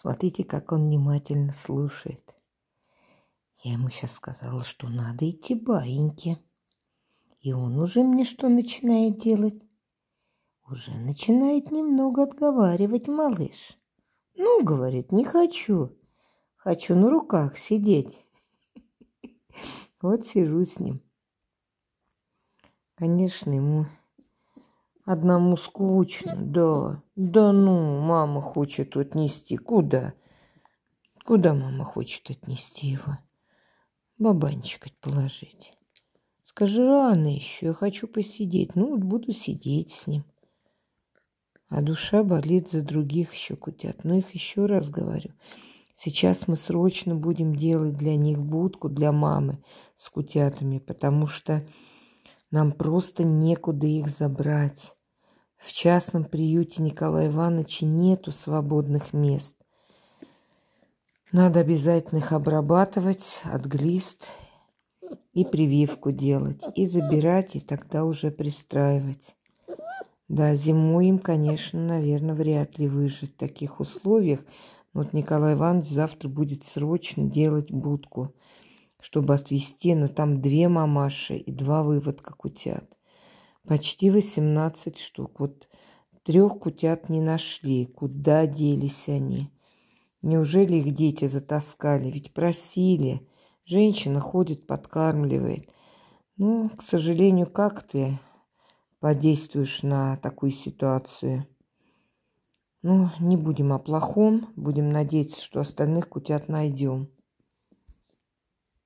Смотрите, как он внимательно слушает. Я ему сейчас сказала, что надо идти баиньке. И он уже мне что начинает делать? Уже начинает немного отговаривать малыш. Ну, говорит, не хочу. Хочу на руках сидеть. Вот сижу с ним. Конечно, ему Одному скучно, да. Да ну, мама хочет отнести. Куда? Куда мама хочет отнести его? Бабанчик положить. Скажи, рано еще, я хочу посидеть. Ну, вот буду сидеть с ним. А душа болит за других еще кутят. Но ну, их еще раз говорю. Сейчас мы срочно будем делать для них будку, для мамы с кутятами, потому что нам просто некуда их забрать. В частном приюте Николая Ивановича нету свободных мест. Надо обязательно их обрабатывать, от отглист и прививку делать, и забирать, и тогда уже пристраивать. Да, зимой им, конечно, наверное, вряд ли выжить в таких условиях. вот Николай Иванович завтра будет срочно делать будку, чтобы отвезти, но ну, там две мамаши и два выводка кутят. Почти 18 штук. Вот трех кутят не нашли. Куда делись они? Неужели их дети затаскали? Ведь просили. Женщина ходит, подкармливает. Ну, к сожалению, как ты подействуешь на такую ситуацию? Ну, не будем о плохом. Будем надеяться, что остальных кутят найдем.